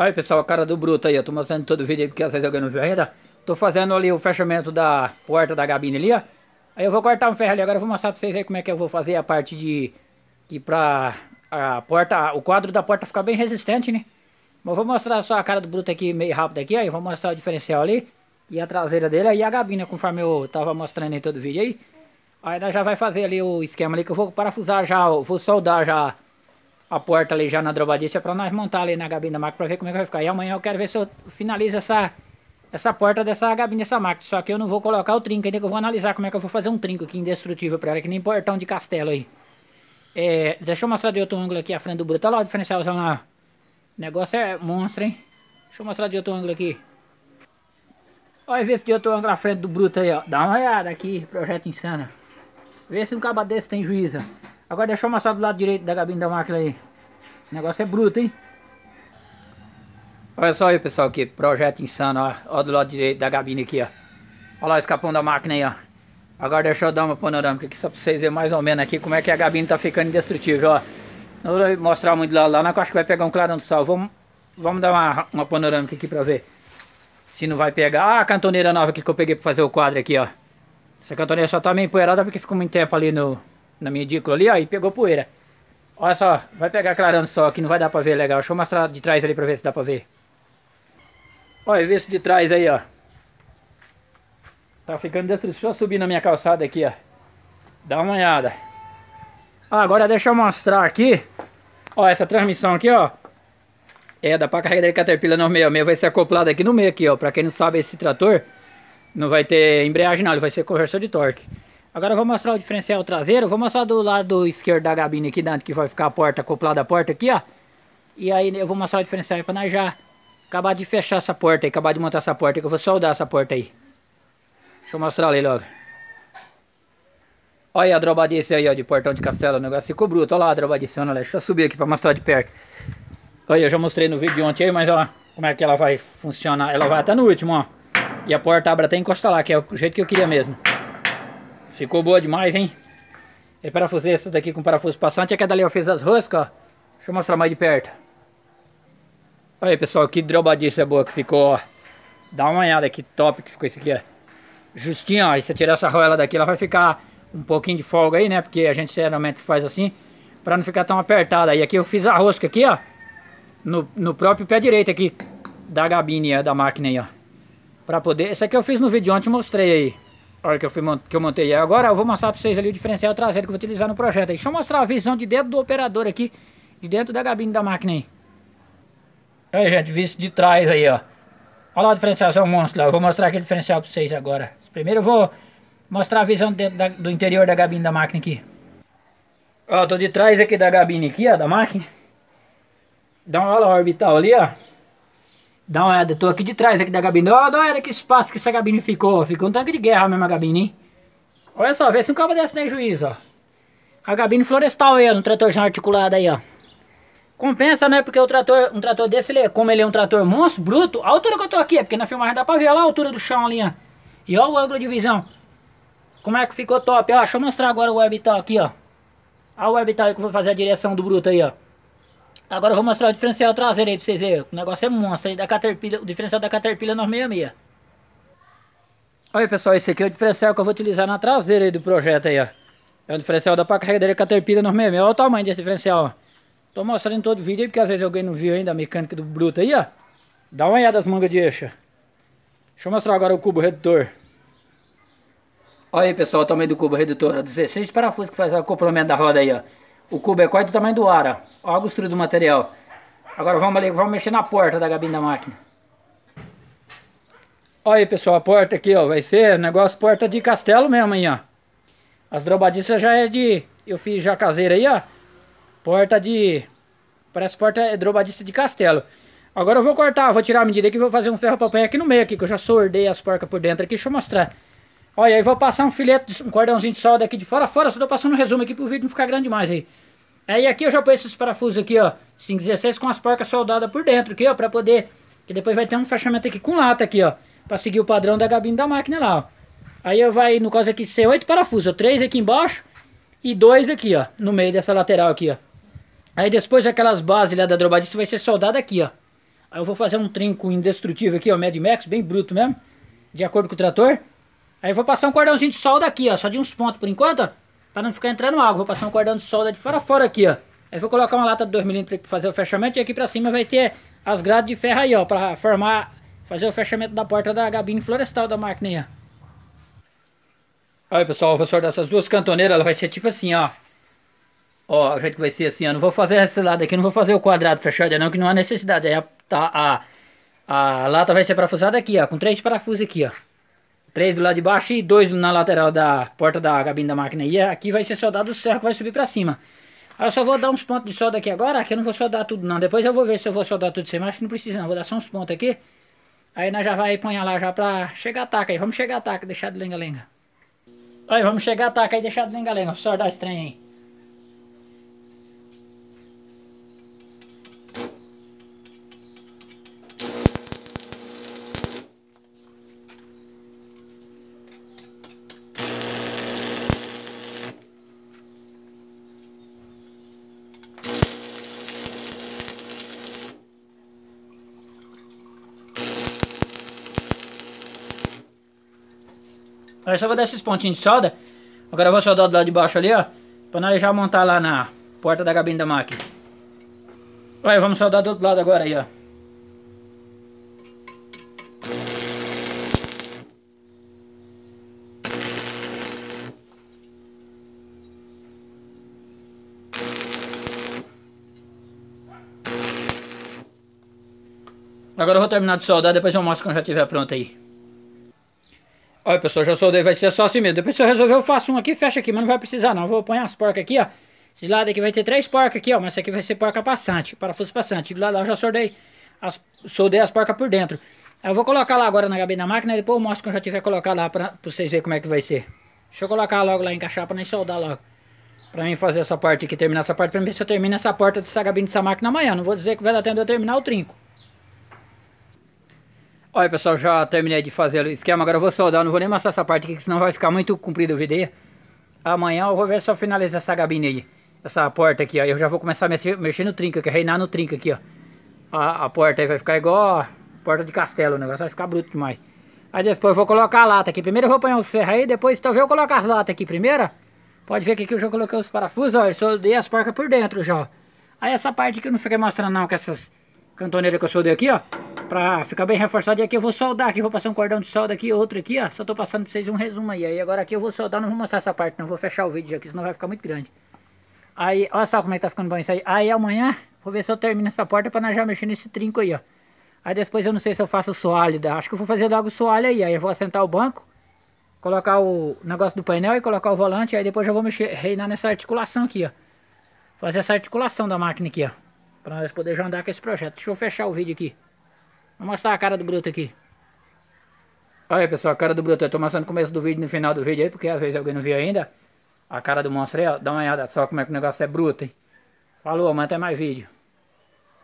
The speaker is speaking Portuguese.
Aí pessoal, a cara do bruto aí, eu tô mostrando todo o vídeo aí porque às vezes alguém não viu ainda. Tô fazendo ali o fechamento da porta da gabine ali, ó. Aí eu vou cortar um ferro ali, agora eu vou mostrar pra vocês aí como é que eu vou fazer a parte de... Que pra a porta, o quadro da porta ficar bem resistente, né? Mas vou mostrar só a cara do bruto aqui meio rápido aqui, aí vou mostrar o diferencial ali. E a traseira dele aí a gabine, conforme eu tava mostrando em todo o vídeo aí. Aí nós já vai fazer ali o esquema ali que eu vou parafusar já, vou soldar já a porta ali já na drobadiça para nós montar ali na gabina da máquina para ver como é que vai ficar. E amanhã eu quero ver se eu finalizo essa, essa porta dessa gabina dessa máquina. Só que eu não vou colocar o trinco ainda, que eu vou analisar como é que eu vou fazer um trinco aqui indestrutível para ela, que nem portão de castelo aí. É, deixa eu mostrar de outro ângulo aqui a frente do bruto. Olha lá o diferencialzão lá. O negócio é monstro, hein? Deixa eu mostrar de outro ângulo aqui. Olha ver se de outro ângulo a frente do bruto aí, ó. Dá uma olhada aqui, projeto insano Vê se um caba desse tem juízo. Agora deixa eu mostrar do lado direito da cabine da máquina aí. O negócio é bruto, hein? Olha só aí, pessoal, que projeto insano, ó. ó do lado direito da cabine aqui, ó. Olha lá o escapão da máquina aí, ó. Agora deixa eu dar uma panorâmica aqui só pra vocês verem mais ou menos aqui como é que a cabine tá ficando indestrutível, ó. Não vou mostrar muito lá, lá na acho que vai pegar um clarão do sol. Vamos, vamos dar uma, uma panorâmica aqui pra ver se não vai pegar. Ah, a cantoneira nova que eu peguei pra fazer o quadro aqui, ó. Essa cantoneira só tá meio empoeirada porque ficou muito tempo ali no, na minha medícula ali, ó, e pegou poeira. Olha só, vai pegar clarando só, que não vai dar pra ver legal. Deixa eu mostrar de trás ali pra ver se dá pra ver. Olha, vê isso de trás aí, ó. Tá ficando destruído. Deixa eu subir na minha calçada aqui, ó. Dá uma olhada. Ah, agora deixa eu mostrar aqui. Ó, essa transmissão aqui, ó. É, dá pra carregar de Caterpillar meio Vai ser acoplada aqui no meio aqui, ó. Pra quem não sabe, esse trator não vai ter embreagem não. Ele vai ser conversor de torque. Agora eu vou mostrar o diferencial traseiro. Vou mostrar do lado esquerdo da gabine aqui dentro, que vai ficar a porta acoplada à porta aqui, ó. E aí eu vou mostrar o diferencial aí pra nós já acabar de fechar essa porta aí, acabar de montar essa porta aí, que eu vou soldar essa porta aí. Deixa eu mostrar ali logo. Olha a desse aí, ó, de portão de castelo. O negócio ficou bruto. Olha lá a desse, olha Deixa eu subir aqui pra mostrar de perto. Olha, eu já mostrei no vídeo ontem aí, mas ó, como é que ela vai funcionar. Ela vai até no último, ó. E a porta abre até encostar lá, que é o jeito que eu queria mesmo. Ficou boa demais, hein? E é parafusei essa daqui com parafuso passante. Aqui é dali eu fiz as roscas, ó. Deixa eu mostrar mais de perto. Olha aí, pessoal, que drobadiça boa que ficou, ó. Dá uma olhada que top que ficou isso aqui, ó. Justinho, ó. E se eu tirar essa roela daqui, ela vai ficar um pouquinho de folga aí, né? Porque a gente geralmente faz assim, pra não ficar tão apertada. E aqui eu fiz a rosca aqui, ó. No, no próprio pé direito aqui. Da gabine, ó, da máquina aí, ó. Pra poder... Essa aqui eu fiz no vídeo ontem, mostrei aí. Olha que eu, fui, que eu montei. Agora eu vou mostrar para vocês ali o diferencial traseiro que eu vou utilizar no projeto. Deixa eu mostrar a visão de dentro do operador aqui, de dentro da gabine da máquina aí. Aí, gente, visto de trás aí, ó. Olha lá é um monstro lá. Eu vou mostrar aqui o diferencial para vocês agora. Primeiro eu vou mostrar a visão dentro da, do interior da gabine da máquina aqui. Ó, tô de trás aqui da gabine aqui, ó, da máquina. Dá uma aula orbital ali, ó. Dá uma olhada, tô aqui de trás aqui da gabine. Olha, olhada que espaço que essa gabine ficou. Ficou um tanque de guerra mesmo a gabine, hein? Olha só, vê se um cabo desse tem juízo, ó. A gabine florestal aí, ó, no tratorzinho articulado aí, ó. Compensa, né? Porque o trator, um trator desse, ele, é, como ele é um trator monstro, bruto, a altura que eu tô aqui, é porque na filmagem dá pra ver, lá a altura do chão ali, ó. E olha o ângulo de visão. Como é que ficou top, ó. Deixa eu mostrar agora o orbital aqui, ó. Olha o orbital aí que eu vou fazer a direção do bruto aí, ó. Agora eu vou mostrar o diferencial traseiro aí pra vocês verem. O negócio é monstro aí da Caterpillar, o diferencial da Caterpillar 966. Olha pessoal, esse aqui é o diferencial que eu vou utilizar na traseira aí do projeto aí, ó. É o diferencial da pá carregadeira Caterpillar 966. Olha o tamanho desse diferencial, ó. Tô mostrando em todo o vídeo aí, porque às vezes alguém não viu ainda a mecânica do bruto aí, ó. Dá uma olhada as mangas de eixa. Deixa eu mostrar agora o cubo redutor. Olha aí, pessoal, o tamanho do cubo redutor. 16 parafusos que faz o acoplamento da roda aí, ó. O cubo é quase do tamanho do ar, ó. Olha a grossura do material. Agora vamos, vamos mexer na porta da gabina da máquina. Olha aí, pessoal, a porta aqui, ó. Vai ser negócio porta de castelo mesmo aí, ó. As drobadiças já é de... Eu fiz já caseira aí, ó. Porta de... Parece porta é drobadiça de castelo. Agora eu vou cortar, vou tirar a medida aqui e vou fazer um ferro papanha aqui no meio aqui, que eu já sordei as porcas por dentro aqui, deixa eu mostrar. Olha, aí vou passar um filete, um cordãozinho de solda aqui de fora a fora, só tô passando um resumo aqui pro vídeo não ficar grande demais aí. Aí é, aqui eu já pus esses parafusos aqui, ó. 516 com as porcas soldadas por dentro aqui, ó. Pra poder... Que depois vai ter um fechamento aqui com lata aqui, ó. Pra seguir o padrão da gabine da máquina lá, ó. Aí eu vai, no caso aqui, ser oito parafusos, ó. Três aqui embaixo e dois aqui, ó. No meio dessa lateral aqui, ó. Aí depois aquelas bases lá da drobadiça vai ser soldada aqui, ó. Aí eu vou fazer um trinco indestrutível aqui, ó. Mad Max, bem bruto mesmo. De acordo com o trator. Aí eu vou passar um cordãozinho de solda aqui, ó. Só de uns pontos por enquanto, ó para não ficar entrando água. Vou passar um cordão de solda de fora a fora aqui, ó. Aí vou colocar uma lata de 2 milímetros para fazer o fechamento e aqui para cima vai ter as grades de ferro aí, ó, para formar, fazer o fechamento da porta da gabine florestal da máquina aí, ó. Aí, pessoal, vou professor essas duas cantoneiras, ela vai ser tipo assim, ó. Ó, o jeito que vai ser assim, ó. Não vou fazer esse lado aqui, não vou fazer o quadrado fechado, não, que não há necessidade. Aí a, a, tá, a, a lata vai ser parafusada aqui, ó, com três parafusos aqui, ó. Três do lado de baixo e dois na lateral da porta da cabine da máquina. E aqui vai ser soldado o serro que vai subir pra cima. Aí eu só vou dar uns pontos de solda aqui agora, que eu não vou soldar tudo não. Depois eu vou ver se eu vou soldar tudo sem mais, que não precisa não. Vou dar só uns pontos aqui. Aí nós já vai apanhar lá já pra chegar a taca aí. Vamos chegar a taca, deixar de lenga-lenga. Aí, vamos chegar a taca aí, deixar de lenga-lenga. Soldar esse trem aí. Aí só vou dar esses pontinhos de solda. Agora eu vou soldar do lado de baixo ali, ó. Pra nós já montar lá na porta da cabine da máquina. Aí vamos soldar do outro lado agora aí, ó. Agora eu vou terminar de soldar, depois eu mostro quando já estiver pronto aí. Olha, pessoal, já soldei, vai ser só assim mesmo. Depois se eu resolver, eu faço um aqui, fecha aqui, mas não vai precisar não. Vou pôr as porcas aqui, ó. Esse lado aqui vai ter três porcas aqui, ó. Mas essa aqui vai ser porca passante, parafuso passante. Do lado lá eu já soldei as, soldei as porcas por dentro. Aí eu vou colocar lá agora na gabinete da máquina, e depois eu mostro quando já tiver colocado lá pra, pra, vocês verem como é que vai ser. Deixa eu colocar logo lá, encaixar pra nem soldar logo. Pra mim fazer essa parte aqui, terminar essa parte, pra mim ver se eu termino essa porta dessa gabinete dessa máquina amanhã. Não vou dizer que vai dar tempo de eu terminar o trinco. Olha pessoal, já terminei de fazer o esquema, agora eu vou soldar, não vou nem mostrar essa parte aqui, que senão vai ficar muito comprido o vídeo Amanhã eu vou ver se eu finalizo essa gabine aí, essa porta aqui, ó, eu já vou começar a mexer, mexer no trinco aqui, reinar no trinco aqui, ó. A, a, porta aí vai ficar igual a porta de castelo, o negócio vai ficar bruto demais. Aí depois eu vou colocar a lata aqui, primeiro eu vou apanhar o serra aí, depois talvez então, eu coloque as latas aqui, primeira. Pode ver que aqui eu já coloquei os parafusos, ó, eu soldei as porcas por dentro já, Aí essa parte aqui eu não fiquei mostrando não, com essas cantoneiras que eu soldei aqui, ó pra ficar bem reforçado. E aqui eu vou soldar aqui, vou passar um cordão de solda aqui, outro aqui, ó. Só tô passando pra vocês um resumo aí. Aí agora aqui eu vou soldar, não vou mostrar essa parte não, vou fechar o vídeo aqui, senão vai ficar muito grande. Aí, olha só como é que tá ficando bom isso aí. Aí amanhã, vou ver se eu termino essa porta pra nós já mexer nesse trinco aí, ó. Aí depois eu não sei se eu faço sólida, acho que eu vou fazer logo soalho aí. Aí eu vou assentar o banco, colocar o negócio do painel e colocar o volante. Aí depois eu vou mexer, reinar nessa articulação aqui, ó. Fazer essa articulação da máquina aqui, ó. Pra nós poder já andar com esse projeto. Deixa eu fechar o vídeo aqui. Vou mostrar a cara do bruto aqui. Olha aí, pessoal, a cara do bruto. Eu tô mostrando o começo do vídeo no final do vídeo aí, porque às vezes alguém não viu ainda. A cara do monstro aí, ó. Dá uma olhada só como é que o negócio é bruto, hein? Falou, até mais vídeo.